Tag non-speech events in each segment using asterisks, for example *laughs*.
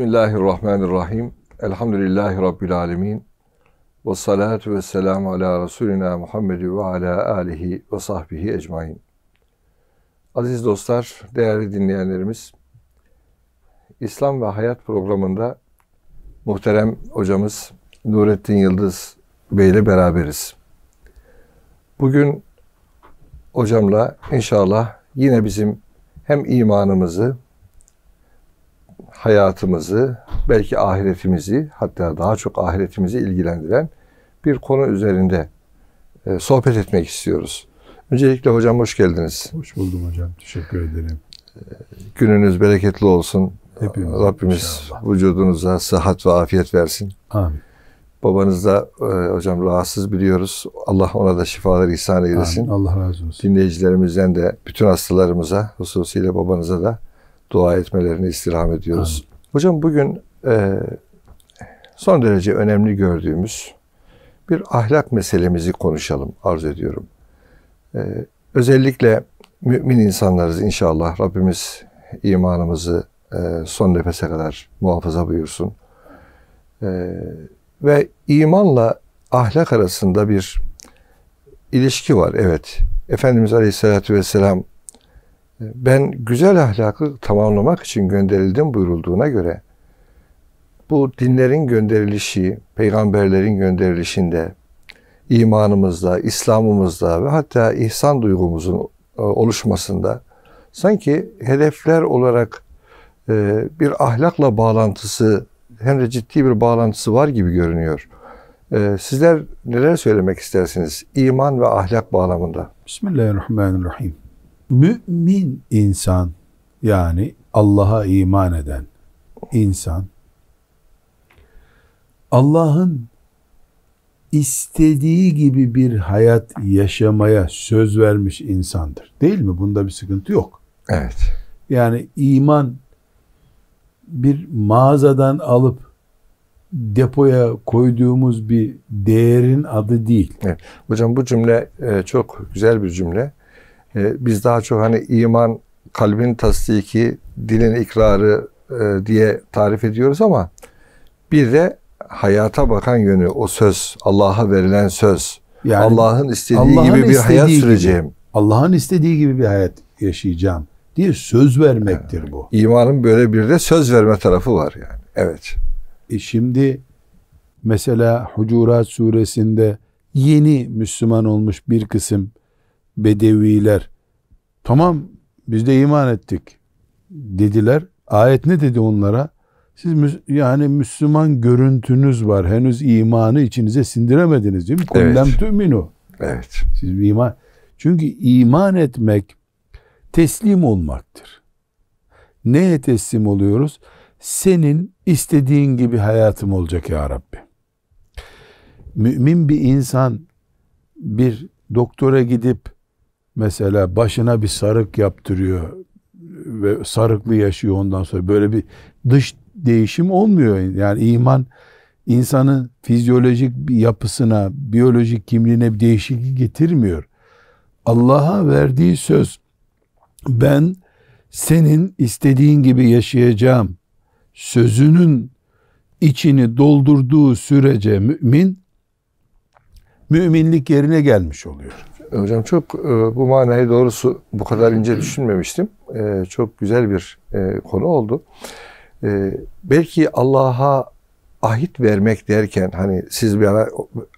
Bismillahirrahmanirrahim. Elhamdülillahi Rabbil alemin. Ve salatu ve selamu ala Resulina Muhammedi ve ala alihi ve sahbihi ecmain. Aziz dostlar, değerli dinleyenlerimiz, İslam ve Hayat programında muhterem hocamız Nurettin Yıldız Bey ile beraberiz. Bugün hocamla inşallah yine bizim hem imanımızı hayatımızı, belki ahiretimizi, hatta daha çok ahiretimizi ilgilendiren bir konu üzerinde e, sohbet etmek istiyoruz. Öncelikle hocam hoş geldiniz. Hoş buldum hocam. Teşekkür ederim. E, gününüz bereketli olsun. Hepimiz Rabbimiz inşallah. vücudunuza sıhhat ve afiyet versin. Amin. Babanız da e, hocam rahatsız biliyoruz. Allah ona da şifalar ihsan eylesin. Amin. Allah razı olsun. Dinleyicilerimizden de bütün hastalarımıza, hususıyla babanıza da dua etmelerini istirham ediyoruz. Amin. Hocam bugün e, son derece önemli gördüğümüz bir ahlak meselemizi konuşalım arz ediyorum. E, özellikle mümin insanlarız inşallah. Rabbimiz imanımızı e, son nefese kadar muhafaza buyursun. E, ve imanla ahlak arasında bir ilişki var evet. Efendimiz Aleyhisselatü Vesselam ben güzel ahlakı tamamlamak için gönderildim buyurulduğuna göre bu dinlerin gönderilişi, peygamberlerin gönderilişinde imanımızda, İslam'ımızda ve hatta ihsan duygumuzun e, oluşmasında sanki hedefler olarak e, bir ahlakla bağlantısı hem de ciddi bir bağlantısı var gibi görünüyor. E, sizler neler söylemek istersiniz iman ve ahlak bağlamında? Bismillahirrahmanirrahim mümin insan yani Allah'a iman eden insan Allah'ın istediği gibi bir hayat yaşamaya söz vermiş insandır. Değil mi? Bunda bir sıkıntı yok. Evet. Yani iman bir mağazadan alıp depoya koyduğumuz bir değerin adı değil. Evet. Hocam bu cümle e, çok güzel bir cümle. E, biz daha çok hani iman, kalbin tasdiki, dilin ikrarı e, diye tarif ediyoruz ama bir de hayata bakan yönü o söz, Allah'a verilen söz. Yani Allah'ın istediği Allah gibi bir istediği hayat gibi, süreceğim. Allah'ın istediği gibi bir hayat yaşayacağım diye söz vermektir yani, bu. İmanın böyle bir de söz verme tarafı var yani. Evet. E şimdi mesela Hucurat suresinde yeni Müslüman olmuş bir kısım Bedeviler tamam biz de iman ettik dediler. Ayet ne dedi onlara? Siz yani Müslüman görüntünüz var. Henüz imanı içinize sindiremediniz değil mi? Kullem evet. Evet. Siz iman. Çünkü iman etmek teslim olmaktır. Neye teslim oluyoruz? Senin istediğin gibi hayatım olacak ya Rabbi. Mümin bir insan bir doktora gidip mesela başına bir sarık yaptırıyor ve sarıklı yaşıyor ondan sonra böyle bir dış değişim olmuyor. Yani iman insanın fizyolojik yapısına, biyolojik kimliğine bir değişiklik getirmiyor. Allah'a verdiği söz ben senin istediğin gibi yaşayacağım sözünün içini doldurduğu sürece mümin müminlik yerine gelmiş oluyor. E, hocam çok e, bu manayı doğrusu bu kadar ince düşünmemiştim. E, çok güzel bir konu oldu. Belki Allah'a ahit vermek derken hani siz bir bana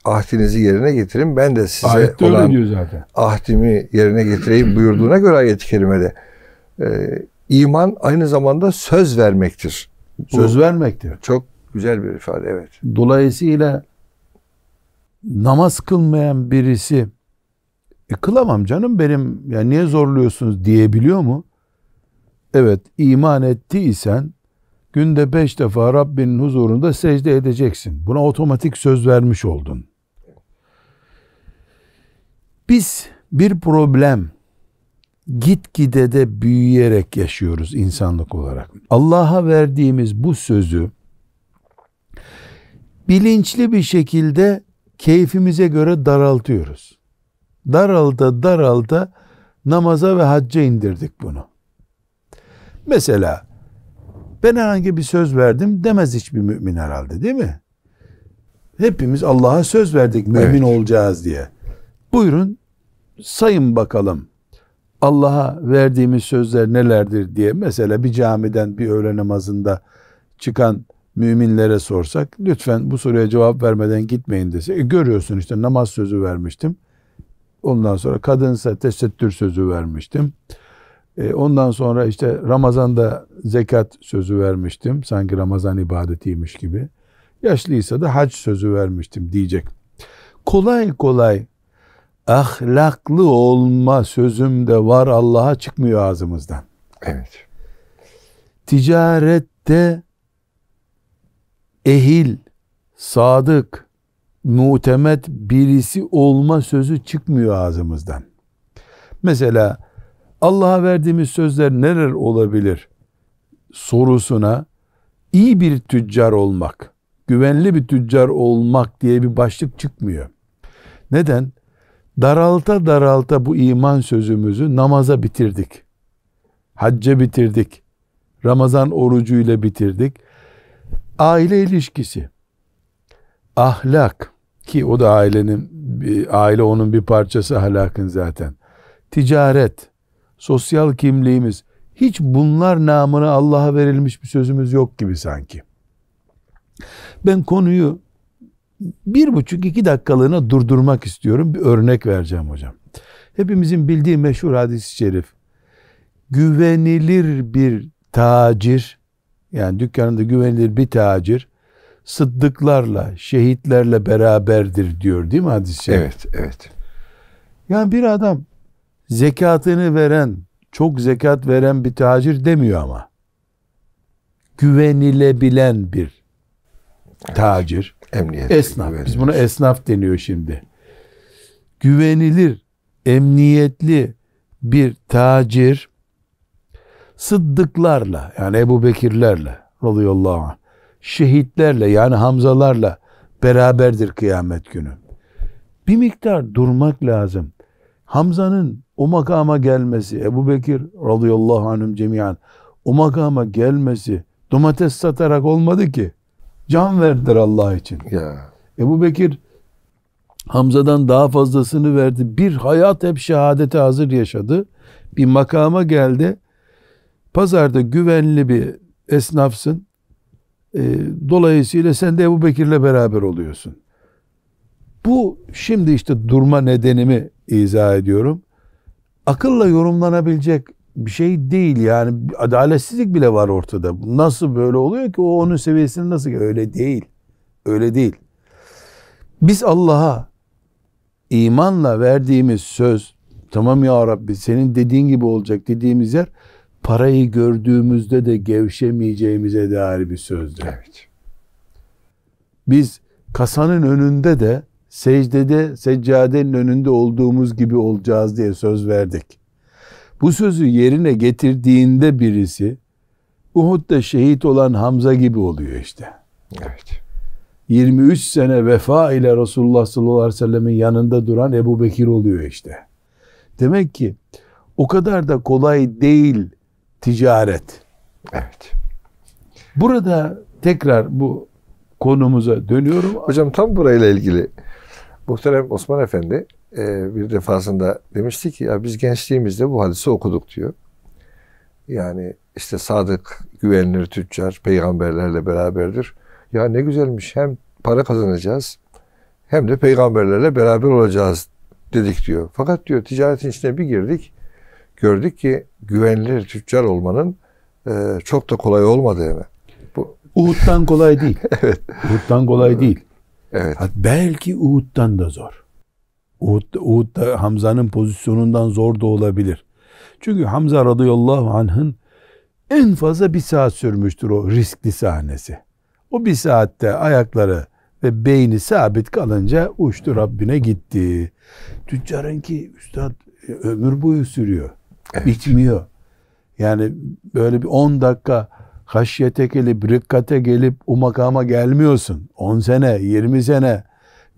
ahdinizi yerine getirin ben de size Ayette olan öyle diyor zaten. ahdimi yerine getireyim buyurduğuna göre ayet-i kerimede. iman aynı zamanda söz vermektir. Söz bu, vermektir. Çok güzel bir ifade evet. Dolayısıyla namaz kılmayan birisi e kılamam canım benim ya niye zorluyorsunuz diyebiliyor mu? Evet iman ettiysen günde beş defa Rabbinin huzurunda secde edeceksin. Buna otomatik söz vermiş oldun. Biz bir problem gitgide de büyüyerek yaşıyoruz insanlık olarak. Allah'a verdiğimiz bu sözü bilinçli bir şekilde keyfimize göre daraltıyoruz daralda daralda namaza ve hacca indirdik bunu. Mesela ben herhangi bir söz verdim demez hiçbir mümin herhalde değil mi? Hepimiz Allah'a söz verdik mümin evet. olacağız diye. Buyurun sayın bakalım Allah'a verdiğimiz sözler nelerdir diye mesela bir camiden bir öğle namazında çıkan müminlere sorsak lütfen bu soruya cevap vermeden gitmeyin dese e, görüyorsun işte namaz sözü vermiştim Ondan sonra kadınsa tesettür sözü vermiştim. E, ondan sonra işte Ramazan'da zekat sözü vermiştim. Sanki Ramazan ibadetiymiş gibi. Yaşlıysa da hac sözü vermiştim diyecek. Kolay kolay ahlaklı olma sözüm de var Allah'a çıkmıyor ağzımızdan. Evet. Ticarette ehil, sadık, mutemet birisi olma sözü çıkmıyor ağzımızdan. Mesela Allah'a verdiğimiz sözler neler olabilir sorusuna iyi bir tüccar olmak, güvenli bir tüccar olmak diye bir başlık çıkmıyor. Neden? Daralta daralta bu iman sözümüzü namaza bitirdik. Hacca bitirdik. Ramazan orucuyla bitirdik. Aile ilişkisi, ahlak, ki o da ailenin aile onun bir parçası halakın zaten. Ticaret, sosyal kimliğimiz hiç bunlar namına Allah'a verilmiş bir sözümüz yok gibi sanki. Ben konuyu bir buçuk iki dakikalığına durdurmak istiyorum. Bir örnek vereceğim hocam. Hepimizin bildiği meşhur hadis-i şerif. Güvenilir bir tacir, yani dükkanında güvenilir bir tacir, sıddıklarla, şehitlerle beraberdir diyor değil mi hadis-i şerif? Evet, evet. Yani bir adam zekatını veren, çok zekat veren bir tacir demiyor ama. Güvenilebilen bir tacir. Evet, emniyet. Esnaf. Güvenilir. Biz buna esnaf deniyor şimdi. Güvenilir, emniyetli bir tacir sıddıklarla yani Ebu Bekirlerle radıyallahu anh şehitlerle yani Hamzalarla beraberdir kıyamet günü. Bir miktar durmak lazım. Hamza'nın o makama gelmesi, Ebu Bekir radıyallahu anhüm cemiyan, o makama gelmesi domates satarak olmadı ki. Can verdir Allah için. Ya. Ebu Bekir Hamza'dan daha fazlasını verdi. Bir hayat hep şehadete hazır yaşadı. Bir makama geldi. Pazarda güvenli bir esnafsın. Ee, dolayısıyla sen de Ebu Bekir'le beraber oluyorsun. Bu şimdi işte durma nedenimi izah ediyorum. Akılla yorumlanabilecek bir şey değil yani adaletsizlik bile var ortada. Nasıl böyle oluyor ki o onun seviyesini nasıl öyle değil. Öyle değil. Biz Allah'a imanla verdiğimiz söz tamam ya Rabbi senin dediğin gibi olacak dediğimiz yer parayı gördüğümüzde de gevşemeyeceğimize dair bir sözdür. Evet. Biz kasanın önünde de secdede, seccadenin önünde olduğumuz gibi olacağız diye söz verdik. Bu sözü yerine getirdiğinde birisi Uhud'da şehit olan Hamza gibi oluyor işte. Evet. 23 sene vefa ile Resulullah sallallahu aleyhi ve sellemin yanında duran Ebu Bekir oluyor işte. Demek ki o kadar da kolay değil ticaret. Evet. Burada tekrar bu konumuza dönüyorum. Hocam tam burayla ilgili muhterem Osman Efendi e, bir defasında demişti ki ya biz gençliğimizde bu hadisi okuduk diyor. Yani işte sadık, güvenilir tüccar peygamberlerle beraberdir. Ya ne güzelmiş hem para kazanacağız hem de peygamberlerle beraber olacağız dedik diyor. Fakat diyor ticaretin içine bir girdik gördük ki güvenilir tüccar olmanın e, çok da kolay olmadığını. Bu... Uhud'dan kolay değil. *laughs* evet. Uhud'dan kolay değil. Evet. Hat belki Uhud'dan da zor. Uhud, Uhud'da Hamza'nın pozisyonundan zor da olabilir. Çünkü Hamza radıyallahu anh'ın en fazla bir saat sürmüştür o riskli sahnesi. O bir saatte ayakları ve beyni sabit kalınca uçtu Rabbine gitti. Tüccarın ki üstad e, ömür boyu sürüyor. Evet. Bitmiyor. Yani böyle bir 10 dakika haşyete gelip, rikkate gelip o makama gelmiyorsun. 10 sene, 20 sene.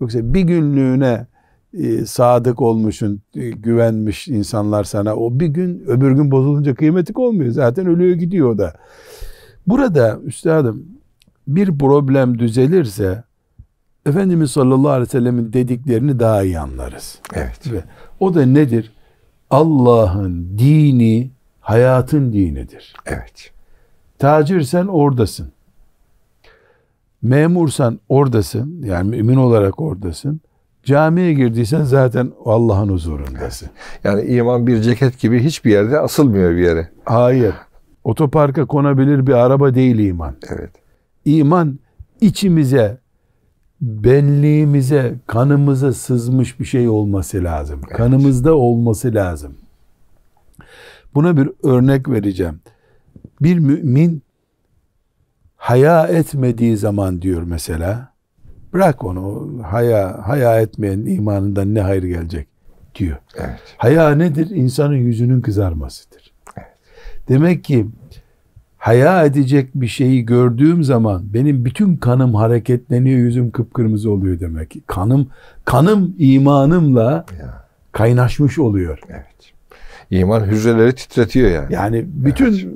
Yoksa bir günlüğüne e, sadık olmuşsun, e, güvenmiş insanlar sana. O bir gün, öbür gün bozulunca kıymeti olmuyor. Zaten ölüyor gidiyor o da. Burada üstadım bir problem düzelirse Efendimiz sallallahu aleyhi ve sellemin dediklerini daha iyi anlarız. Evet. o da nedir? Allah'ın dini hayatın dinidir. Evet. Tacirsen oradasın. Memursan oradasın. Yani mümin olarak oradasın. Camiye girdiysen zaten Allah'ın huzurundasın. Yani iman bir ceket gibi hiçbir yerde asılmıyor bir yere. Hayır. Otoparka konabilir bir araba değil iman. Evet. İman içimize benliğimize, kanımıza sızmış bir şey olması lazım. Evet. Kanımızda olması lazım. Buna bir örnek vereceğim. Bir mümin haya etmediği zaman diyor mesela, bırak onu, haya, haya etmeyen imanından ne hayır gelecek diyor. Evet. Haya nedir? İnsanın yüzünün kızarmasıdır. Evet. Demek ki haya edecek bir şeyi gördüğüm zaman benim bütün kanım hareketleniyor, yüzüm kıpkırmızı oluyor demek ki. Kanım, kanım imanımla kaynaşmış oluyor. Evet. İman hücreleri titretiyor yani. Yani bütün evet.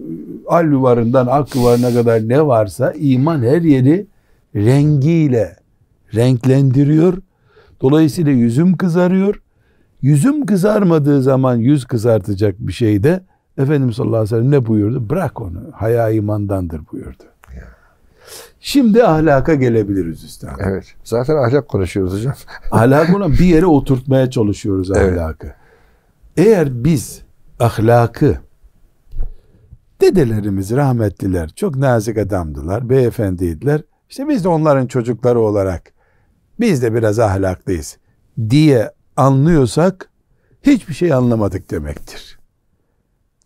al yuvarından ak yuvarına kadar ne varsa iman her yeri rengiyle renklendiriyor. Dolayısıyla yüzüm kızarıyor. Yüzüm kızarmadığı zaman yüz kızartacak bir şey de Efendimiz sallallahu aleyhi ve sellem ne buyurdu? Bırak onu. Haya imandandır buyurdu. Şimdi ahlaka gelebiliriz üstad. Evet. Zaten ahlak konuşuyoruz hocam. *laughs* Ahlak ona bir yere oturtmaya çalışıyoruz ahlakı. Evet. Eğer biz ahlakı dedelerimiz rahmetliler çok nazik adamdılar, beyefendiydiler. İşte biz de onların çocukları olarak biz de biraz ahlaklıyız diye anlıyorsak hiçbir şey anlamadık demektir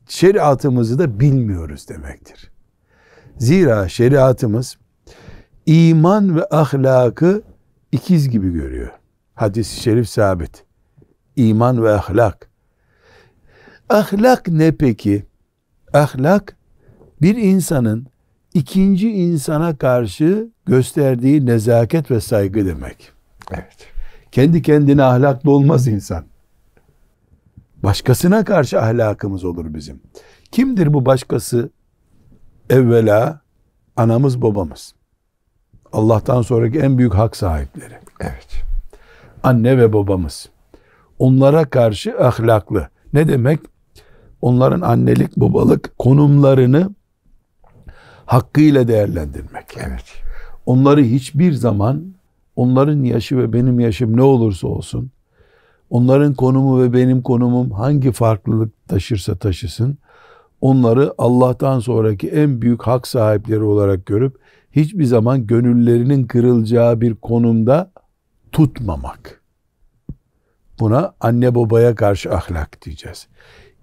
şeriatımızı da bilmiyoruz demektir. Zira şeriatımız iman ve ahlakı ikiz gibi görüyor. Hadis-i şerif sabit. İman ve ahlak. Ahlak ne peki? Ahlak bir insanın ikinci insana karşı gösterdiği nezaket ve saygı demek. Evet. Kendi kendine ahlaklı olmaz insan. Başkasına karşı ahlakımız olur bizim. Kimdir bu başkası? Evvela anamız babamız. Allah'tan sonraki en büyük hak sahipleri. Evet. Anne ve babamız. Onlara karşı ahlaklı. Ne demek? Onların annelik, babalık konumlarını hakkıyla değerlendirmek. Evet. Onları hiçbir zaman onların yaşı ve benim yaşım ne olursa olsun Onların konumu ve benim konumum hangi farklılık taşırsa taşısın, onları Allah'tan sonraki en büyük hak sahipleri olarak görüp hiçbir zaman gönüllerinin kırılacağı bir konumda tutmamak. Buna anne babaya karşı ahlak diyeceğiz.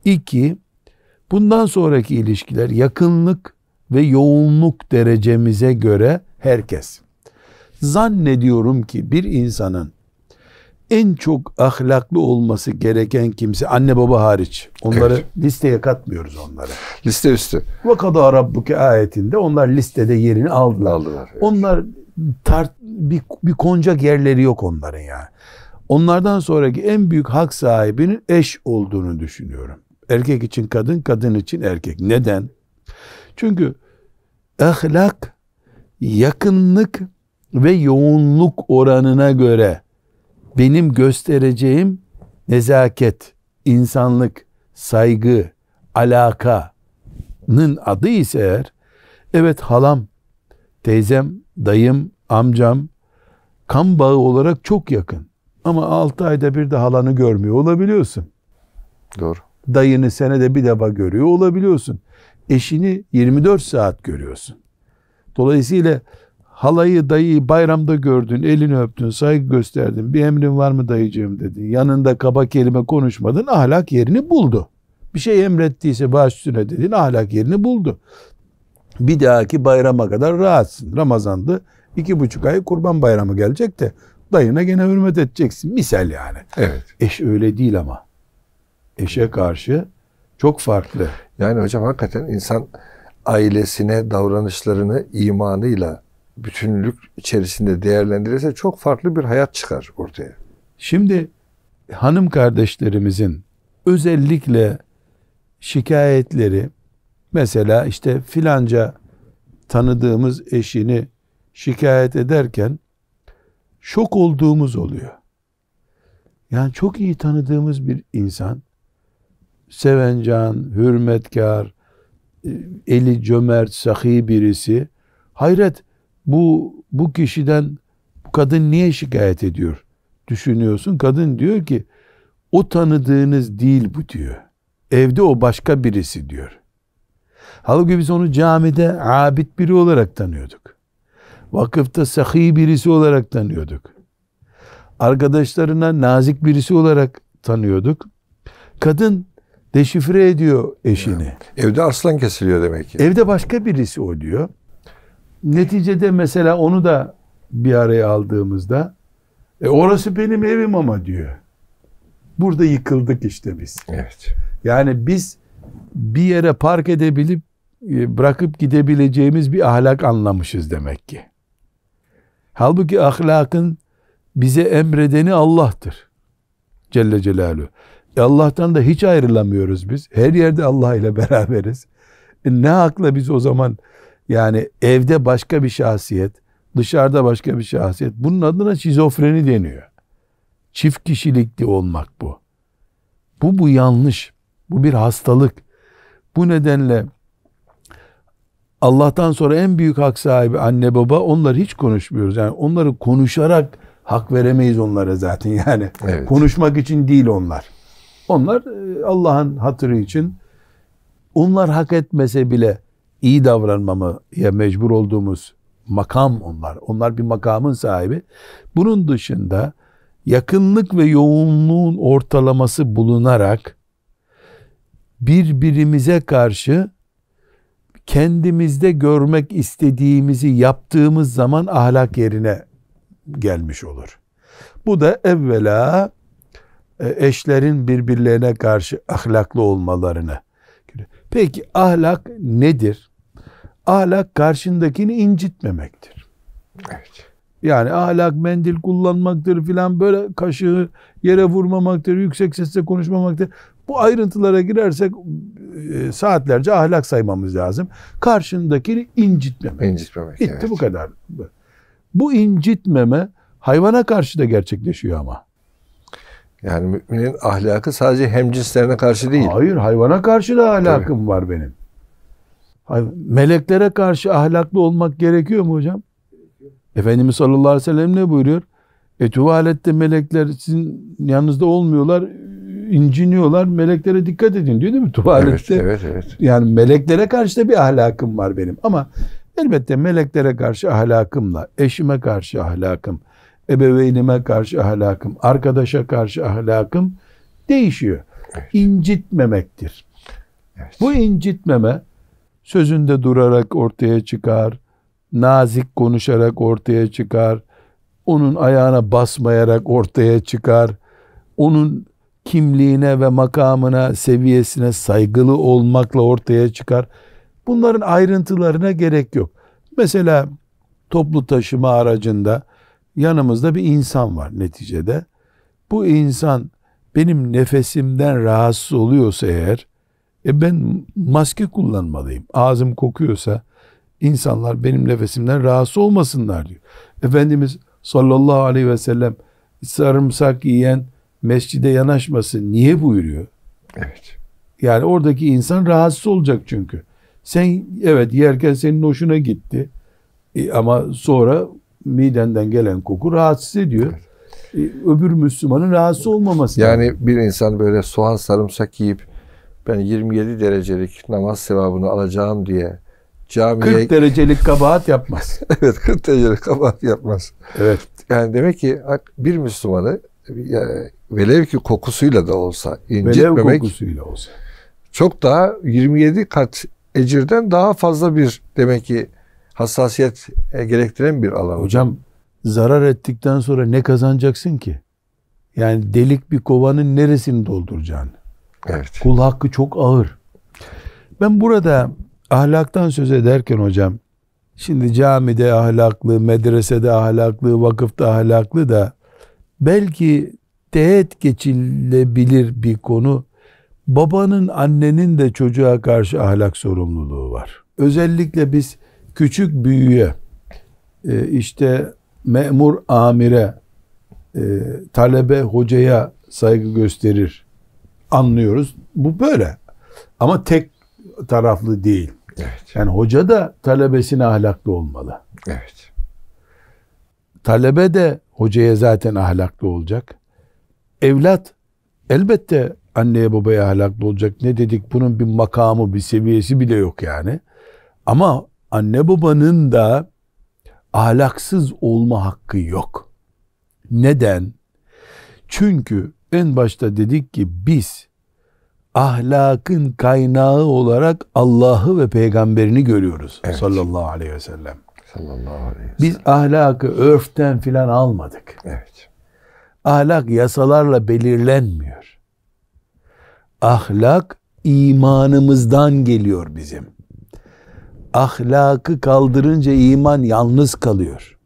İki, bundan sonraki ilişkiler yakınlık ve yoğunluk derecemize göre herkes. Zannediyorum ki bir insanın en çok ahlaklı olması gereken kimse anne baba hariç. Onları evet. listeye katmıyoruz onları. Liste üstü. Ve kadâ rabbuke ayetinde onlar listede yerini aldılar. aldılar evet. Onlar tart, bir, bir koncak yerleri yok onların yani. Onlardan sonraki en büyük hak sahibinin eş olduğunu düşünüyorum. Erkek için kadın, kadın için erkek. Neden? Çünkü ahlak, yakınlık ve yoğunluk oranına göre benim göstereceğim nezaket, insanlık, saygı, alakanın adı ise eğer, evet halam, teyzem, dayım, amcam, kan bağı olarak çok yakın. Ama 6 ayda bir de halanı görmüyor olabiliyorsun. Doğru. Dayını senede bir defa görüyor olabiliyorsun. Eşini 24 saat görüyorsun. Dolayısıyla Halayı dayıyı bayramda gördün, elini öptün, saygı gösterdin. Bir emrin var mı dayıcığım dedin. Yanında kaba kelime konuşmadın, ahlak yerini buldu. Bir şey emrettiyse baş üstüne dedin, ahlak yerini buldu. Bir dahaki bayrama kadar rahatsın. Ramazan'dı. iki buçuk ay kurban bayramı gelecek de dayına gene hürmet edeceksin. Misal yani. Evet. Eş öyle değil ama. Eşe karşı çok farklı. Yani hocam hakikaten insan ailesine davranışlarını imanıyla bütünlük içerisinde değerlendirirse çok farklı bir hayat çıkar ortaya. Şimdi hanım kardeşlerimizin özellikle şikayetleri mesela işte filanca tanıdığımız eşini şikayet ederken şok olduğumuz oluyor. Yani çok iyi tanıdığımız bir insan sevencan, hürmetkar, e, eli cömert, sahi birisi hayret bu, bu kişiden bu kadın niye şikayet ediyor düşünüyorsun. Kadın diyor ki o tanıdığınız değil bu diyor. Evde o başka birisi diyor. Halbuki biz onu camide abid biri olarak tanıyorduk. Vakıfta sahi birisi olarak tanıyorduk. Arkadaşlarına nazik birisi olarak tanıyorduk. Kadın deşifre ediyor eşini. Yani, evde aslan kesiliyor demek ki. Evde başka birisi oluyor. Neticede mesela onu da bir araya aldığımızda e orası benim evim ama diyor. Burada yıkıldık işte biz. Evet. Yani biz bir yere park edebilip e, bırakıp gidebileceğimiz bir ahlak anlamışız demek ki. Halbuki ahlakın bize emredeni Allah'tır. Celle Celaluhu. E Allah'tan da hiç ayrılamıyoruz biz. Her yerde Allah ile *laughs* beraberiz. E ne hakla biz o zaman yani evde başka bir şahsiyet, dışarıda başka bir şahsiyet. Bunun adına şizofreni deniyor. Çift kişilikli olmak bu. Bu bu yanlış. Bu bir hastalık. Bu nedenle Allah'tan sonra en büyük hak sahibi anne baba onları hiç konuşmuyoruz. Yani onları konuşarak hak veremeyiz onlara zaten *laughs* yani. Evet. Konuşmak için değil onlar. Onlar e, Allah'ın hatırı için onlar hak etmese bile iyi davranmamı mecbur olduğumuz makam onlar. Onlar bir makamın sahibi. Bunun dışında yakınlık ve yoğunluğun ortalaması bulunarak birbirimize karşı kendimizde görmek istediğimizi yaptığımız zaman ahlak yerine gelmiş olur. Bu da evvela e, eşlerin birbirlerine karşı ahlaklı olmalarını. Peki ahlak nedir? Ahlak karşındakini incitmemektir. Evet. Yani ahlak mendil kullanmaktır filan böyle kaşığı yere vurmamaktır, yüksek sesle konuşmamaktır. Bu ayrıntılara girersek e, saatlerce ahlak saymamız lazım. Karşındakini incitmemek. İncitmemek. Bitti evet. bu kadar. Bu incitmeme hayvana karşı da gerçekleşiyor ama. Yani müminin ahlakı sadece hemcinslerine karşı değil. Hayır hayvana karşı da ahlakım Tabii. var benim. Meleklere karşı ahlaklı olmak gerekiyor mu hocam? Efendimiz sallallahu aleyhi ve sellem ne buyuruyor? E tuvalette melekler sizin yanınızda olmuyorlar, inciniyorlar. Meleklere dikkat edin diyor değil mi tuvalette? Evet, evet, evet. Yani meleklere karşı da bir ahlakım var benim. Ama elbette meleklere karşı ahlakımla, eşime karşı ahlakım, ebeveynime karşı ahlakım, arkadaşa karşı ahlakım değişiyor. Evet. İncitmemektir. Evet. Bu incitmeme sözünde durarak ortaya çıkar, nazik konuşarak ortaya çıkar, onun ayağına basmayarak ortaya çıkar, onun kimliğine ve makamına, seviyesine saygılı olmakla ortaya çıkar. Bunların ayrıntılarına gerek yok. Mesela toplu taşıma aracında yanımızda bir insan var neticede. Bu insan benim nefesimden rahatsız oluyorsa eğer e ben maske kullanmalıyım. Ağzım kokuyorsa insanlar benim nefesimden rahatsız olmasınlar diyor. Efendimiz sallallahu aleyhi ve sellem sarımsak yiyen mescide yanaşmasın. Niye buyuruyor? Evet. Yani oradaki insan rahatsız olacak çünkü. Sen evet yerken senin hoşuna gitti. E, ama sonra midenden gelen koku rahatsız ediyor. Evet. E, öbür Müslümanın rahatsız olmaması. Yani lazım. bir insan böyle soğan sarımsak yiyip ben 27 derecelik namaz sevabını alacağım diye camiye... 40 derecelik kabahat yapmaz. *laughs* evet 40 derecelik kabahat yapmaz. Evet. Yani demek ki bir Müslümanı yani velev ki kokusuyla da olsa incitmemek... Velev kokusuyla olsa. Çok daha 27 kat ecirden daha fazla bir demek ki hassasiyet e, gerektiren bir alan. Hocam zarar ettikten sonra ne kazanacaksın ki? Yani delik bir kovanın neresini dolduracağını? Evet. Kul hakkı çok ağır. Ben burada ahlaktan söz ederken hocam, şimdi camide ahlaklı, medresede ahlaklı, vakıfta ahlaklı da belki teğet geçilebilir bir konu. Babanın, annenin de çocuğa karşı ahlak sorumluluğu var. Özellikle biz küçük büyüye, e, işte memur amire, e, talebe hocaya saygı gösterir anlıyoruz. Bu böyle. Ama tek taraflı değil. Evet. Yani hoca da talebesine ahlaklı olmalı. Evet. Talebe de hocaya zaten ahlaklı olacak. Evlat elbette anneye babaya ahlaklı olacak. Ne dedik bunun bir makamı bir seviyesi bile yok yani. Ama anne babanın da ahlaksız olma hakkı yok. Neden? Çünkü en başta dedik ki biz ahlakın kaynağı olarak Allah'ı ve peygamberini görüyoruz. Evet. Sallallahu aleyhi ve sellem. Sallallahu aleyhi ve sellem. Biz ahlakı örften filan almadık. Evet. Ahlak yasalarla belirlenmiyor. Ahlak imanımızdan geliyor bizim. Ahlakı kaldırınca iman yalnız kalıyor.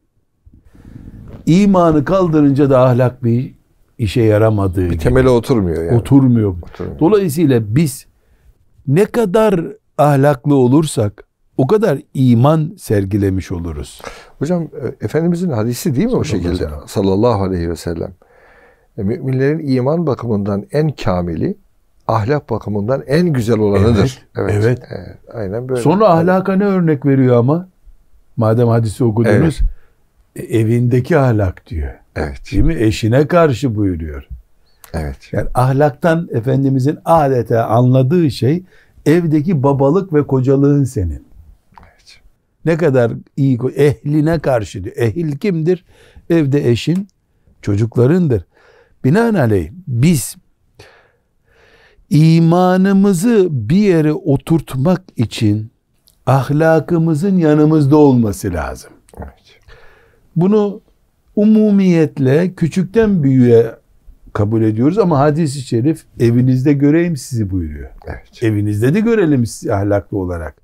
İmanı kaldırınca da ahlak bir işe yaramadığı bir temele gibi. oturmuyor yani. Oturmuyor. oturmuyor. Dolayısıyla biz ne kadar ahlaklı olursak o kadar iman sergilemiş oluruz. Hocam e, Efendimizin hadisi değil mi o şekilde sallallahu, sallallahu aleyhi ve sellem? E, müminlerin iman bakımından en kamili, ahlak bakımından en güzel olanıdır. Evet. Evet. evet. evet aynen böyle. Sonra ahlaka ne örnek veriyor ama? Madem hadisi okudunuz. Evet. E, evindeki ahlak diyor. Evet. Değil mi? Eşine karşı buyuruyor. Evet. Yani ahlaktan Efendimizin adeta anladığı şey evdeki babalık ve kocalığın senin. Evet. Ne kadar iyi ehline karşı diyor. Ehil kimdir? Evde eşin, çocuklarındır. Binaenaleyh biz imanımızı bir yere oturtmak için ahlakımızın yanımızda olması lazım. Evet. Bunu umumiyetle küçükten büyüğe kabul ediyoruz ama hadis-i şerif evinizde göreyim sizi buyuruyor. Evet. Evinizde de görelim sizi ahlaklı olarak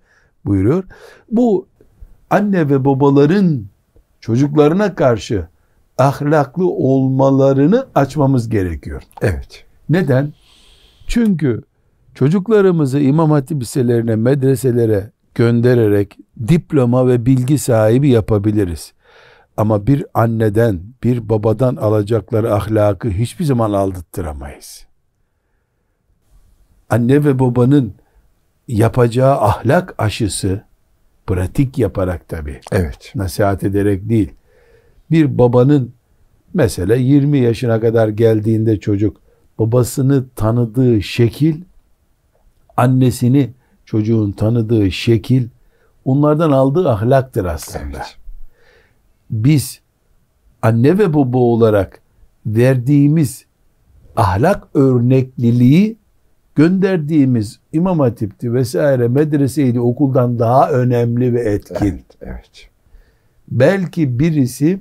buyuruyor. Bu anne ve babaların çocuklarına karşı ahlaklı olmalarını açmamız gerekiyor. Evet. Neden? Çünkü çocuklarımızı imam hatip liselerine, medreselere göndererek diploma ve bilgi sahibi yapabiliriz. Ama bir anneden, bir babadan alacakları ahlakı hiçbir zaman aldattıramayız. Anne ve babanın yapacağı ahlak aşısı, pratik yaparak tabi, evet. nasihat ederek değil, bir babanın mesela 20 yaşına kadar geldiğinde çocuk, babasını tanıdığı şekil, annesini çocuğun tanıdığı şekil, onlardan aldığı ahlaktır aslında. Evet biz anne ve baba olarak verdiğimiz ahlak örnekliliği gönderdiğimiz imam hatipti vesaire medreseydi okuldan daha önemli ve etkin. Evet, evet. Belki birisi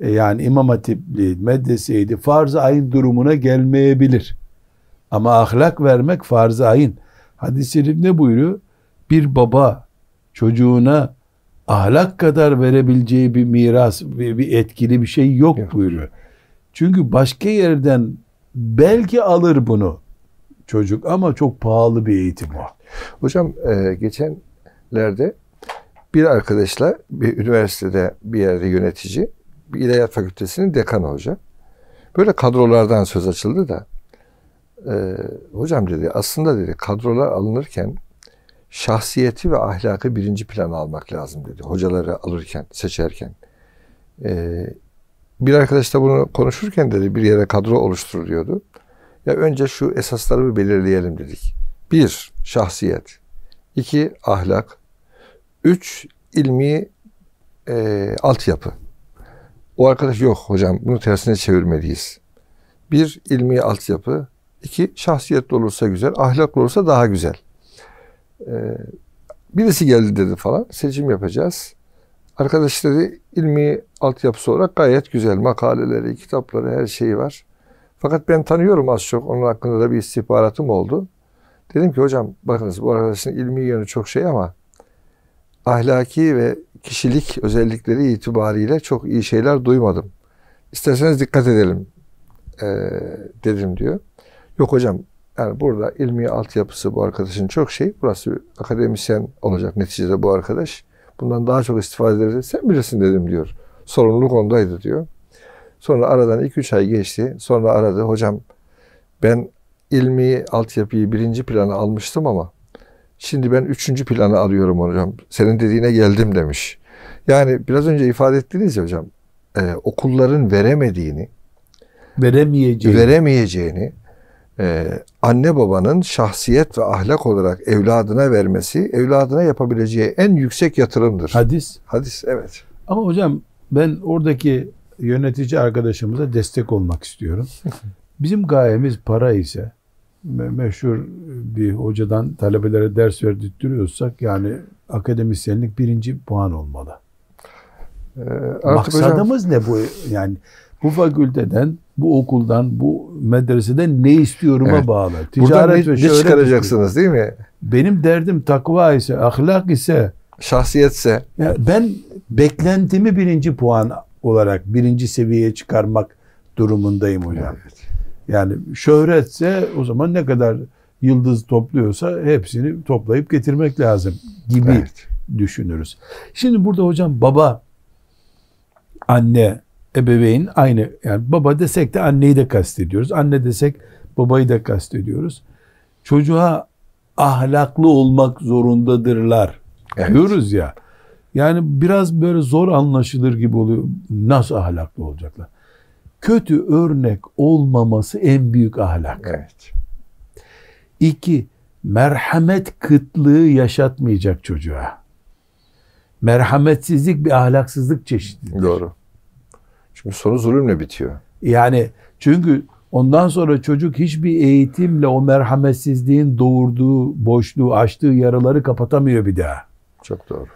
e, yani imam hatipli medreseydi farz ayın durumuna gelmeyebilir. Ama ahlak vermek farz ayın. Hadis-i ne buyuruyor? Bir baba çocuğuna ahlak kadar verebileceği bir miras, bir, bir etkili bir şey yok, yok buyuruyor. Çünkü başka yerden belki alır bunu çocuk ama çok pahalı bir eğitim o. Hocam e, geçenlerde bir arkadaşla bir üniversitede bir yerde yönetici, bir İlahiyat Fakültesi'nin dekanı hoca. Böyle kadrolardan söz açıldı da. E, hocam dedi aslında dedi kadrolar alınırken şahsiyeti ve ahlakı birinci plana almak lazım dedi. Hocaları alırken, seçerken. Ee, bir arkadaş da bunu konuşurken dedi bir yere kadro oluşturuyordu. Ya önce şu esasları bir belirleyelim dedik. Bir, şahsiyet. iki ahlak. Üç, ilmi e, altyapı. O arkadaş yok hocam bunu tersine çevirmeliyiz. Bir, ilmi altyapı. iki şahsiyetli olursa güzel, ahlaklı olursa daha güzel. Ee, birisi geldi dedi falan. Seçim yapacağız. Arkadaşları dedi ilmi altyapısı olarak gayet güzel. Makaleleri, kitapları, her şeyi var. Fakat ben tanıyorum az çok. Onun hakkında da bir istihbaratım oldu. Dedim ki hocam bakınız bu arkadaşın ilmi yönü çok şey ama ahlaki ve kişilik özellikleri itibariyle çok iyi şeyler duymadım. İsterseniz dikkat edelim e, dedim diyor. Yok hocam yani burada ilmi altyapısı bu arkadaşın çok şey. Burası bir akademisyen olacak neticede bu arkadaş. Bundan daha çok istifade ederiz. Sen bilirsin dedim diyor. Sorumluluk ondaydı diyor. Sonra aradan 2-3 ay geçti. Sonra aradı. Hocam ben ilmi altyapıyı birinci plana almıştım ama şimdi ben üçüncü plana alıyorum hocam. Senin dediğine geldim demiş. Yani biraz önce ifade ettiniz ya hocam. E, okulların veremediğini, veremeyeceğini, veremeyeceğini e, anne babanın şahsiyet ve ahlak olarak evladına vermesi evladına yapabileceği en yüksek yatırımdır. Hadis. Hadis evet. Ama hocam ben oradaki yönetici arkadaşımıza destek olmak istiyorum. *laughs* Bizim gayemiz para ise meşhur bir hocadan talebelere ders verdirtiyorsak yani akademisyenlik birinci puan olmalı. Ee, Maksadımız hocam, ne bu? Yani bu fakülteden bu okuldan, bu medreseden ne istiyorum'a evet. bağlı. Ticaret Buradan ne, ve ne çıkaracaksınız değil mi? Benim derdim takva ise, ahlak ise, şahsiyetse. Yani ben beklentimi birinci puan olarak birinci seviyeye çıkarmak durumundayım hocam. Evet. Yani şöhretse o zaman ne kadar yıldız topluyorsa hepsini toplayıp getirmek lazım gibi evet. düşünürüz. Şimdi burada hocam baba, anne, ebeveyn aynı yani baba desek de anneyi de kastediyoruz. Anne desek babayı da kastediyoruz. Çocuğa ahlaklı olmak zorundadırlar evet. diyoruz ya. Yani biraz böyle zor anlaşılır gibi oluyor. Nasıl ahlaklı olacaklar? Kötü örnek olmaması en büyük ahlak. Evet. İki, merhamet kıtlığı yaşatmayacak çocuğa. Merhametsizlik bir ahlaksızlık çeşididir. Doğru. Çünkü sonu zulümle bitiyor. Yani çünkü ondan sonra çocuk hiçbir eğitimle o merhametsizliğin doğurduğu boşluğu, açtığı yaraları kapatamıyor bir daha. Çok doğru.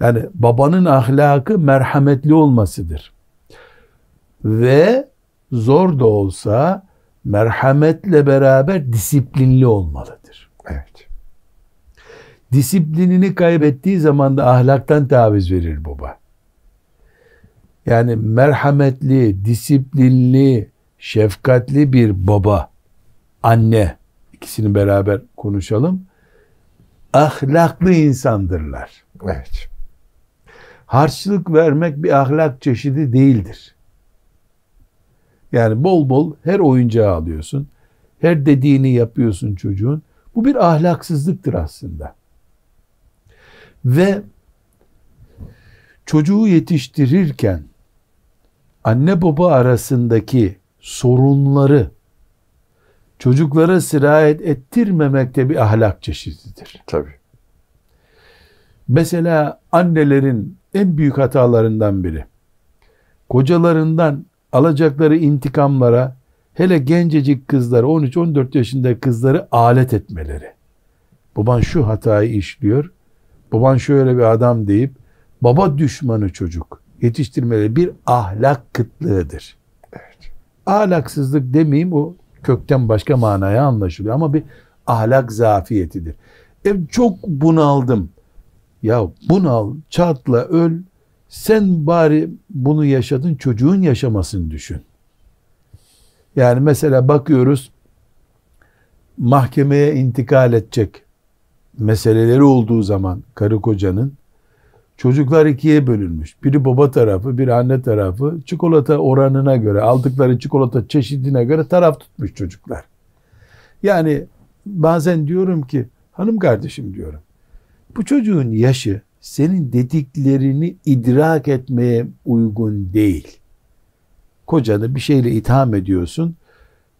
Yani babanın ahlakı merhametli olmasıdır. Ve zor da olsa merhametle beraber disiplinli olmalıdır. Evet. Disiplinini kaybettiği zaman da ahlaktan taviz verir baba. Yani merhametli, disiplinli, şefkatli bir baba, anne ikisini beraber konuşalım. Ahlaklı insandırlar. Evet. Harçlık vermek bir ahlak çeşidi değildir. Yani bol bol her oyuncağı alıyorsun. Her dediğini yapıyorsun çocuğun. Bu bir ahlaksızlıktır aslında. Ve çocuğu yetiştirirken anne baba arasındaki sorunları çocuklara sirayet ettirmemekte bir ahlak çeşididir. Tabi. Mesela annelerin en büyük hatalarından biri kocalarından alacakları intikamlara hele gencecik kızları 13-14 yaşında kızları alet etmeleri. Baban şu hatayı işliyor. Baban şöyle bir adam deyip baba düşmanı çocuk yetiştirmeleri bir ahlak kıtlığıdır. Evet. Ahlaksızlık demeyeyim o kökten başka manaya anlaşılıyor ama bir ahlak zafiyetidir. E çok bunaldım. Ya bunal, çatla, öl. Sen bari bunu yaşadın, çocuğun yaşamasını düşün. Yani mesela bakıyoruz mahkemeye intikal edecek meseleleri olduğu zaman karı kocanın Çocuklar ikiye bölünmüş. Biri baba tarafı, biri anne tarafı. Çikolata oranına göre, aldıkları çikolata çeşidine göre taraf tutmuş çocuklar. Yani bazen diyorum ki, hanım kardeşim diyorum. Bu çocuğun yaşı senin dediklerini idrak etmeye uygun değil. Kocanı bir şeyle itham ediyorsun.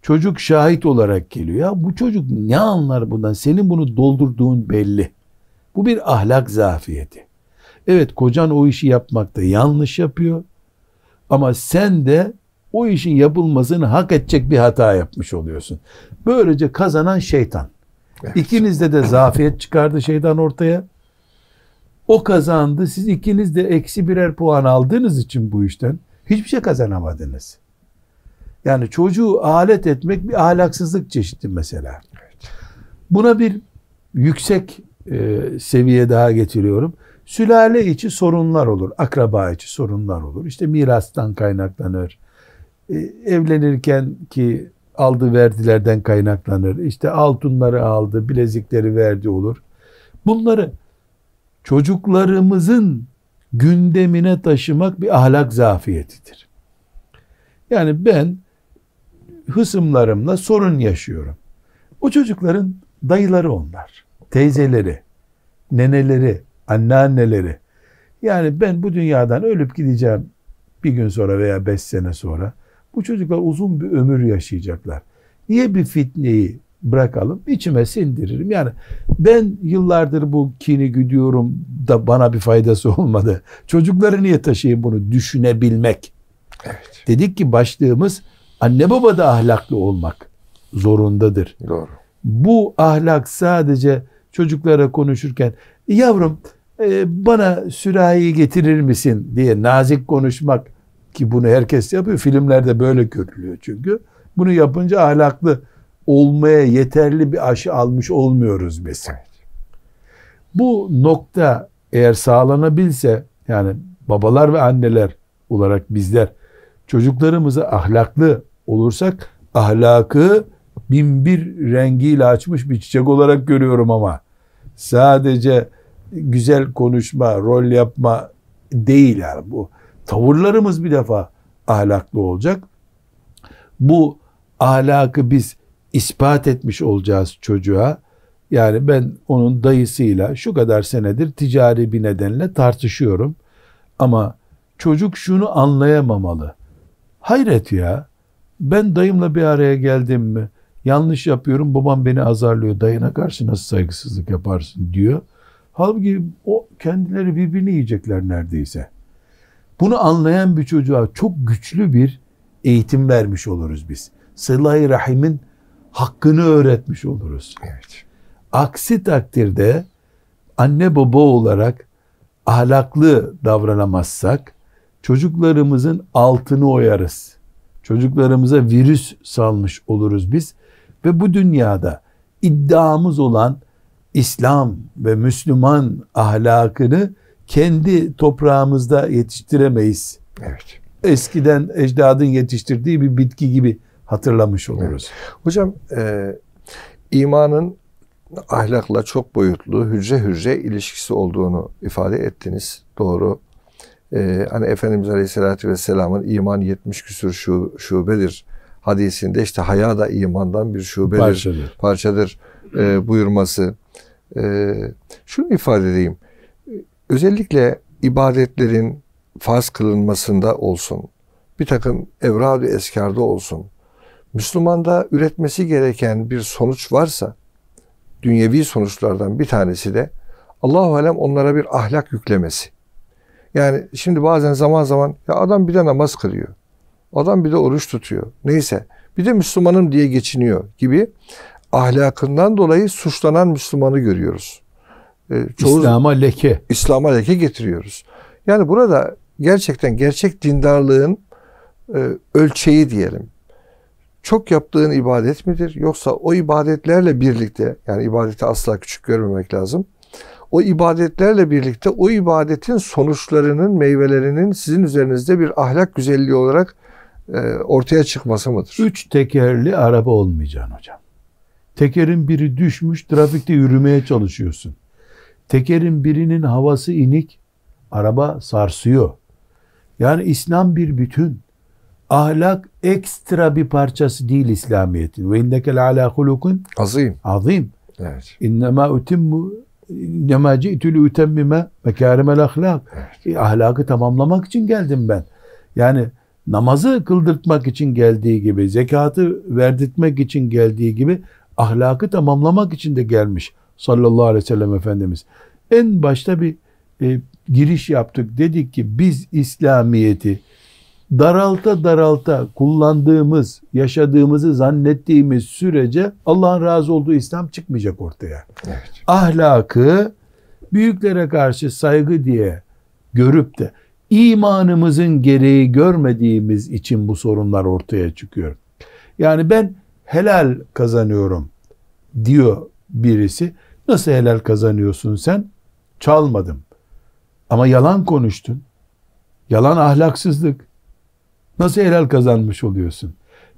Çocuk şahit olarak geliyor. Ya bu çocuk ne anlar bundan? Senin bunu doldurduğun belli. Bu bir ahlak zafiyeti. Evet kocan o işi yapmakta yanlış yapıyor. Ama sen de o işin yapılmasını hak edecek bir hata yapmış oluyorsun. Böylece kazanan şeytan. Evet. İkinizde de zafiyet çıkardı şeytan ortaya. O kazandı. Siz ikiniz de eksi birer puan aldığınız için bu işten hiçbir şey kazanamadınız. Yani çocuğu alet etmek bir ahlaksızlık çeşidi mesela. Buna bir yüksek e, seviye daha getiriyorum. Sülale içi sorunlar olur, akraba içi sorunlar olur. İşte mirastan kaynaklanır. E, evlenirken ki aldı verdilerden kaynaklanır. İşte altınları aldı, bilezikleri verdi olur. Bunları çocuklarımızın gündemine taşımak bir ahlak zafiyetidir. Yani ben hısımlarımla sorun yaşıyorum. O çocukların dayıları onlar, teyzeleri, neneleri, anneanneleri. Yani ben bu dünyadan ölüp gideceğim bir gün sonra veya beş sene sonra. Bu çocuklar uzun bir ömür yaşayacaklar. Niye bir fitneyi bırakalım? içime sindiririm. Yani ben yıllardır bu kini güdüyorum da bana bir faydası olmadı. Çocukları niye taşıyayım bunu? Düşünebilmek. Evet. Dedik ki başlığımız anne baba da ahlaklı olmak zorundadır. Doğru. Bu ahlak sadece çocuklara konuşurken e yavrum e, bana sürahiyi getirir misin diye nazik konuşmak ki bunu herkes yapıyor. Filmlerde böyle görülüyor çünkü. Bunu yapınca ahlaklı olmaya yeterli bir aşı almış olmuyoruz mesela. Bu nokta eğer sağlanabilse yani babalar ve anneler olarak bizler çocuklarımıza ahlaklı olursak ahlakı bin bir rengiyle açmış bir çiçek olarak görüyorum ama sadece güzel konuşma, rol yapma değil yani bu. Tavırlarımız bir defa ahlaklı olacak. Bu ahlakı biz ispat etmiş olacağız çocuğa. Yani ben onun dayısıyla şu kadar senedir ticari bir nedenle tartışıyorum. Ama çocuk şunu anlayamamalı. Hayret ya. Ben dayımla bir araya geldim mi? Yanlış yapıyorum. Babam beni azarlıyor. Dayına karşı nasıl saygısızlık yaparsın diyor. Halbuki o kendileri birbirini yiyecekler neredeyse. Bunu anlayan bir çocuğa çok güçlü bir eğitim vermiş oluruz biz. Sıla-i Rahim'in hakkını öğretmiş oluruz. Evet. Aksi takdirde anne baba olarak ahlaklı davranamazsak çocuklarımızın altını oyarız. Çocuklarımıza virüs salmış oluruz biz ve bu dünyada iddiamız olan İslam ve Müslüman ahlakını kendi toprağımızda yetiştiremeyiz. Evet. Eskiden ecdadın yetiştirdiği bir bitki gibi hatırlamış oluruz. Evet. Hocam e, imanın ahlakla çok boyutlu hücre hücre ilişkisi olduğunu ifade ettiniz. Doğru. Ee, hani Efendimiz Aleyhisselatü Vesselam'ın iman 70 küsur şu, şubedir hadisinde işte haya da imandan bir şubedir, parçadır, parçadır e, buyurması. Ee, şunu ifade edeyim. Özellikle ibadetlerin farz kılınmasında olsun, bir takım evrad-ı eskarda olsun, Müslümanda üretmesi gereken bir sonuç varsa, dünyevi sonuçlardan bir tanesi de Allahu Alem onlara bir ahlak yüklemesi. Yani şimdi bazen zaman zaman ya adam bir de namaz kılıyor. Adam bir de oruç tutuyor. Neyse bir de Müslümanım diye geçiniyor gibi ahlakından dolayı suçlanan Müslümanı görüyoruz. E, çoğu, İslam'a leke. İslam'a leke getiriyoruz. Yani burada gerçekten gerçek dindarlığın e, ölçeği diyelim. Çok yaptığın ibadet midir? Yoksa o ibadetlerle birlikte, yani ibadeti asla küçük görmemek lazım. O ibadetlerle birlikte o ibadetin sonuçlarının, meyvelerinin sizin üzerinizde bir ahlak güzelliği olarak e, ortaya çıkması mıdır? Üç tekerli araba olmayacaksın hocam. Tekerin biri düşmüş, trafikte yürümeye çalışıyorsun. Tekerin birinin havası inik, araba sarsıyor. Yani İslam bir bütün. Ahlak ekstra bir parçası değil İslamiyet'in. Ve innekel ala hulukun azim. Azim. Evet. İnne İnnemâ utimmu innemâ ci'tülü utemmime mekârimel ahlak. Evet. E, ahlakı tamamlamak için geldim ben. Yani namazı kıldırtmak için geldiği gibi, zekatı verdirtmek için geldiği gibi ahlakı tamamlamak için de gelmiş sallallahu aleyhi ve sellem Efendimiz. En başta bir e, giriş yaptık. Dedik ki biz İslamiyet'i daralta daralta kullandığımız, yaşadığımızı zannettiğimiz sürece Allah'ın razı olduğu İslam çıkmayacak ortaya. Evet. Ahlakı büyüklere karşı saygı diye görüp de imanımızın gereği görmediğimiz için bu sorunlar ortaya çıkıyor. Yani ben helal kazanıyorum diyor birisi. Nasıl helal kazanıyorsun sen? Çalmadım. Ama yalan konuştun. Yalan ahlaksızlık. Nasıl helal kazanmış oluyorsun?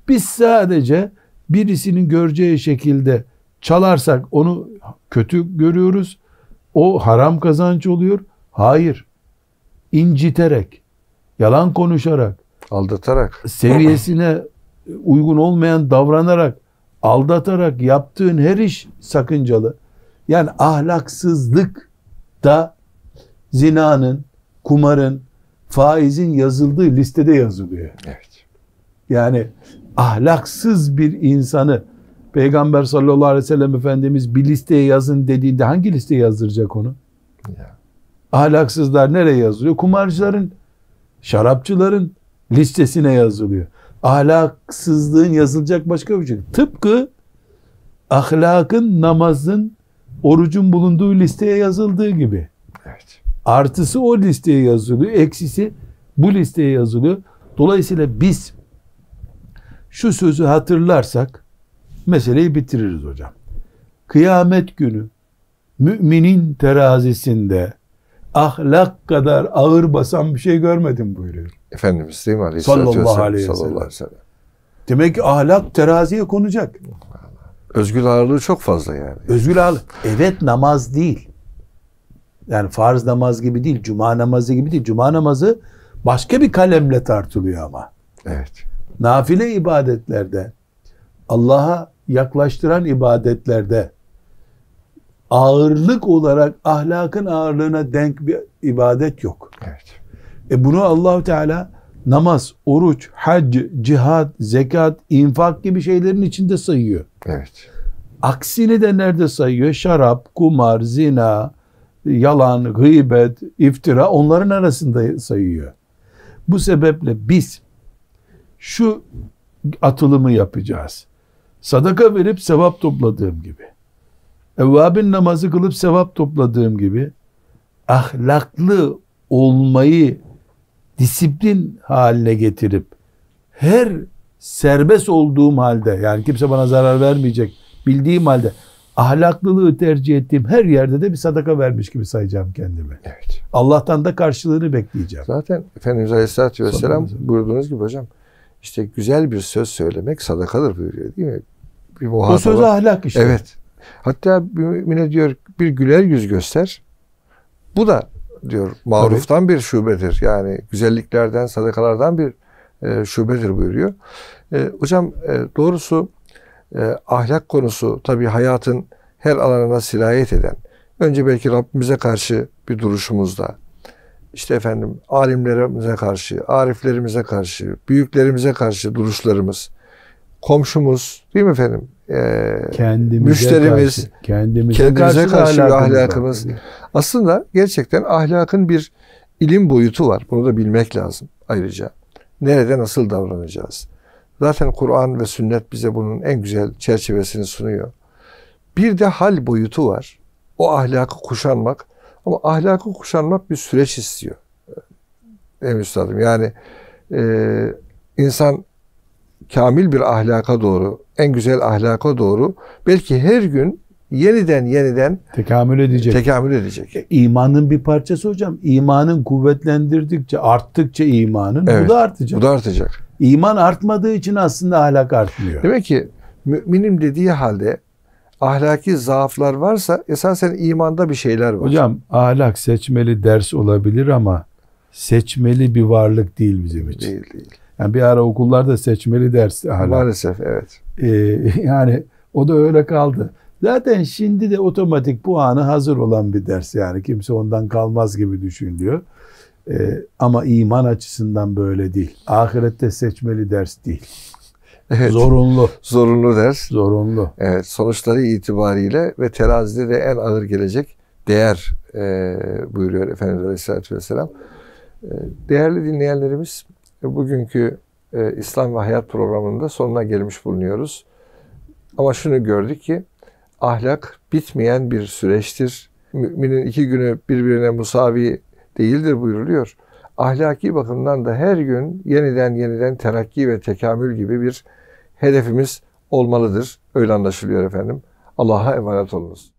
Biz sadece birisinin göreceği şekilde çalarsak onu kötü görüyoruz. O haram kazanç oluyor. Hayır. İnciterek, yalan konuşarak, aldatarak, seviyesine uygun olmayan davranarak, aldatarak yaptığın her iş sakıncalı. Yani ahlaksızlık da zinanın, kumarın, faizin yazıldığı listede yazılıyor. Evet. Yani ahlaksız bir insanı Peygamber sallallahu aleyhi ve sellem Efendimiz bir listeye yazın dediğinde hangi listeye yazdıracak onu? Ya. Ahlaksızlar nereye yazılıyor? Kumarcıların, şarapçıların listesine yazılıyor ahlaksızlığın yazılacak başka bir şey. Tıpkı ahlakın, namazın, orucun bulunduğu listeye yazıldığı gibi. Evet. Artısı o listeye yazılıyor, eksisi bu listeye yazılıyor. Dolayısıyla biz şu sözü hatırlarsak meseleyi bitiririz hocam. Kıyamet günü müminin terazisinde ahlak kadar ağır basan bir şey görmedim buyuruyor. Efendimiz değil mi Aleyhisselatü sallallahu Vesselam? sallallahu aleyhi ve sellem. Demek ki ahlak teraziye konacak. Özgül ağırlığı çok fazla yani. Özgül ağırlığı. Evet namaz değil. Yani farz namaz gibi değil, cuma namazı gibi değil. Cuma namazı başka bir kalemle tartılıyor ama. Evet. Nafile ibadetlerde, Allah'a yaklaştıran ibadetlerde ağırlık olarak ahlakın ağırlığına denk bir ibadet yok. Evet. E bunu Allahu Teala namaz, oruç, hac, cihat, zekat, infak gibi şeylerin içinde sayıyor. Evet. Aksini de nerede sayıyor? Şarap, kumar, zina, yalan, gıybet, iftira onların arasında sayıyor. Bu sebeple biz şu atılımı yapacağız. Sadaka verip sevap topladığım gibi. Evvabin namazı kılıp sevap topladığım gibi ahlaklı olmayı disiplin haline getirip her serbest olduğum halde yani kimse bana zarar vermeyecek bildiğim halde ahlaklılığı tercih ettiğim her yerde de bir sadaka vermiş gibi sayacağım kendimi. Evet. Allah'tan da karşılığını bekleyeceğim. Zaten Efendimiz Aleyhisselatü Vesselam buyurduğunuz gibi hocam işte güzel bir söz söylemek sadakadır buyuruyor değil mi? Bir O söz ahlak işte. Evet. Hatta bir mümine diyor bir güler yüz göster. Bu da diyor. Maruftan bir şubedir. Yani güzelliklerden, sadakalardan bir e, şubedir buyuruyor. E, hocam e, doğrusu e, ahlak konusu tabii hayatın her alanına sirayet eden. Önce belki Rabbimize karşı bir duruşumuzda, işte efendim alimlerimize karşı, ariflerimize karşı, büyüklerimize karşı duruşlarımız, komşumuz değil mi efendim? Ee, kendimize müşterimiz, karşı, kendimize, kendimize karşı, karşı ahlakımız. ahlakımız. Aslında gerçekten ahlakın bir ilim boyutu var. Bunu da bilmek lazım ayrıca. Nerede nasıl davranacağız? Zaten Kur'an ve sünnet bize bunun en güzel çerçevesini sunuyor. Bir de hal boyutu var. O ahlakı kuşanmak. Ama ahlakı kuşanmak bir süreç istiyor. Ee, değil mi üstadım? Yani e, insan kamil bir ahlaka doğru, en güzel ahlaka doğru belki her gün yeniden yeniden tekamül edecek. Tekamül edecek. E, bir parçası hocam. İmanın kuvvetlendirdikçe, arttıkça imanın evet, bu da artacak. Bu da artacak. İman artmadığı için aslında ahlak artmıyor. Demek ki müminim dediği halde ahlaki zaaflar varsa esasen imanda bir şeyler var. Hocam ahlak seçmeli ders olabilir ama seçmeli bir varlık değil bizim için. Değil değil. Yani bir ara okullarda seçmeli ders hala. Maalesef evet. Ee, *laughs* yani o da öyle kaldı. Zaten şimdi de otomatik puanı hazır olan bir ders yani kimse ondan kalmaz gibi düşünülüyor. Ee, ama iman açısından böyle değil. Ahirette seçmeli ders değil. Evet. Zorunlu. Zorunlu ders. Zorunlu. Evet, sonuçları itibariyle ve terazide de en ağır gelecek değer e, buyuruyor Efendimiz Aleyhisselatü Vesselam. E, değerli dinleyenlerimiz e, bugünkü e, İslam ve Hayat programında sonuna gelmiş bulunuyoruz. Ama şunu gördük ki ahlak bitmeyen bir süreçtir. Müminin iki günü birbirine musavi değildir buyuruluyor. Ahlaki bakımdan da her gün yeniden yeniden terakki ve tekamül gibi bir hedefimiz olmalıdır. Öyle anlaşılıyor efendim. Allah'a emanet olunuz.